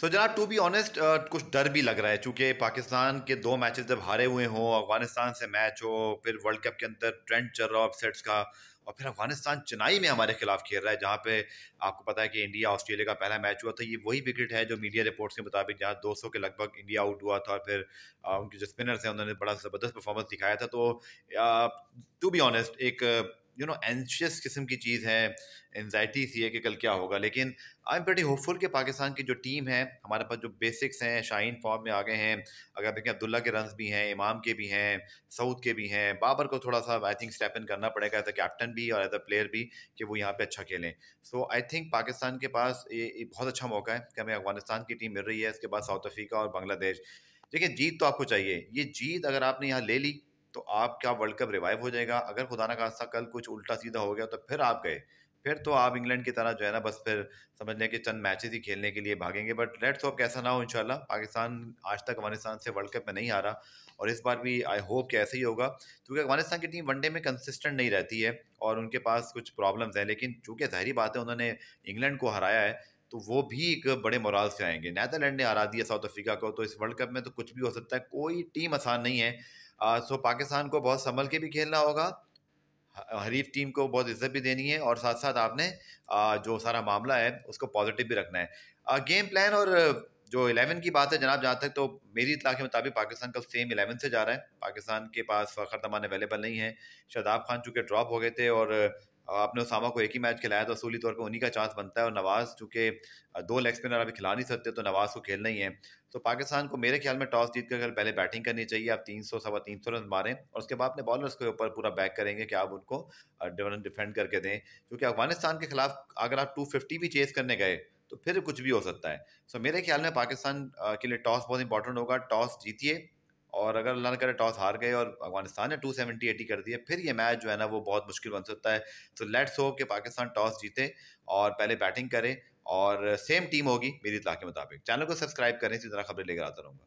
सो जनाब to be honest कुछ डर भी लग रहा है चूँकि पाकिस्तान के दो मैचेस जब हारे हुए हों अफगानिस्तान से मैच हो फिर वर्ल्ड कप के अंदर ट्रेंड चल रहा हो अपसेट्स का और फिर अफगानिस्तान चेन्नई में हमारे खिलाफ खेल रहा है जहाँ पे आपको पता है कि इंडिया ऑस्ट्रेलिया का पहला मैच हुआ था ये वही विकेट है जो मीडिया रिपोर्ट्स के मुताबिक जहाँ 200 के लगभग इंडिया आउट हुआ था और फिर uh, उनके जो स्पिनर्स हैं उन्होंने बड़ा ज़बरदस्त परफॉर्मेंस दिखाया था तो टू बी ऑनेस्ट एक यू नो एनशियस किस्म की चीज़ है एनजाइटी सी है कि कल क्या होगा लेकिन आई एम वेटी होपफुल कि पाकिस्तान की जो टीम है हमारे पास जो बेसिक्स हैं शाइन फॉर्म में आ गए हैं अगर देखें अब्दुल्ला के रन भी हैं इमाम के भी हैं सऊद के भी हैं बाबर को थोड़ा सा आई थिंक स्टेप इन करना पड़ेगा एज अ कैप्टन भी और एज अ प्लेयर भी कि वो यहाँ पर अच्छा खेलें सो आई थिंक पाकिस्तान के पास ये बहुत अच्छा मौका है कि हमें अफगानिस्तान की टीम मिल रही है इसके बाद साउथ अफ्रीका और बांग्लादेश देखिए जीत तो आपको चाहिए ये जीत अगर आपने यहाँ ले ली तो आपका वर्ल्ड कप रिवाइव हो जाएगा अगर खुदा ना खास्ता कल कुछ उल्टा सीधा हो गया तो फिर आप गए फिर तो आप इंग्लैंड की तरह जो है ना बस फिर समझ लें कि चंद मैचेस ही खेलने के लिए भागेंगे बट लेट्स होप कैसा ना हो इंशाल्लाह पाकिस्तान आज तक अफगानिस्तान से वर्ल्ड कप में नहीं आ रहा और इस बार भी आई होप कि ऐसा ही होगा क्योंकि अफगानिस्तान की टीम वनडे में कंसिस्टेंट नहीं रहती है और उनके पास कुछ प्रॉब्लम्स हैं लेकिन चूँकि जहरी बात है उन्होंने इंग्लैंड को हराया है तो वो भी एक बड़े मोराल से आएंगे नैदरलैंड ने हरा दिया साउथ अफ्रीका को तो इस वर्ल्ड कप में तो कुछ भी हो सकता है कोई टीम आसान नहीं है आ, सो पाकिस्तान को बहुत संभल के भी खेलना होगा हरीफ टीम को बहुत इज्जत भी देनी है और साथ साथ आपने आ, जो सारा मामला है उसको पॉजिटिव भी रखना है आ, गेम प्लान और जो इलेवन की बात है जनाब जहाँ तक तो मेरी इतला के मुताबिक पाकिस्तान कल सेम इलेवन से जा रहा है पाकिस्तान के पास फ़खर तमान अवेलेबल नहीं है शदाब खान चूँकि ड्रॉप हो गए थे और आपने उसामा को एक ही मैच खिलाया तो असूली तौर पर उन्हीं का चांस बनता है और नवाज़ चूँकि दो लेग स्पिनर अभी खिला नहीं सकते तो नवाज़ को खेलना ही है तो पाकिस्तान को मेरे ख्याल में टॉस जीत कर पहले बैटिंग करनी चाहिए आप तीन सौ सवा तीन सौ रन मारें और उसके बाद अपने बॉलर्स के ऊपर पूरा बैक करेंगे कि आप उनको डिफेंड करके दें क्योंकि अफगानिस्तान के खिलाफ अगर आप टू फिफ्टी भी चेस करने गए तो फिर कुछ भी हो सकता है सो मेरे ख्याल में पाकिस्तान के लिए टॉस बहुत इंपॉर्टेंट होगा टॉस जीतिए और अगर अल्लाह करे टॉस हार गए और अफगानिस्तान ने टू सेवेंटी एटी कर दिए फिर ये मैच जो है ना वो बहुत मुश्किल बन सकता है तो लेट्स हो कि पाकिस्तान टॉस जीते और पहले बैटिंग करे और सेम टीम होगी मेरी इतला के मुताबिक चैनल को सब्सक्राइब करें इसी तरह खबरें लेकर आता रहूँगा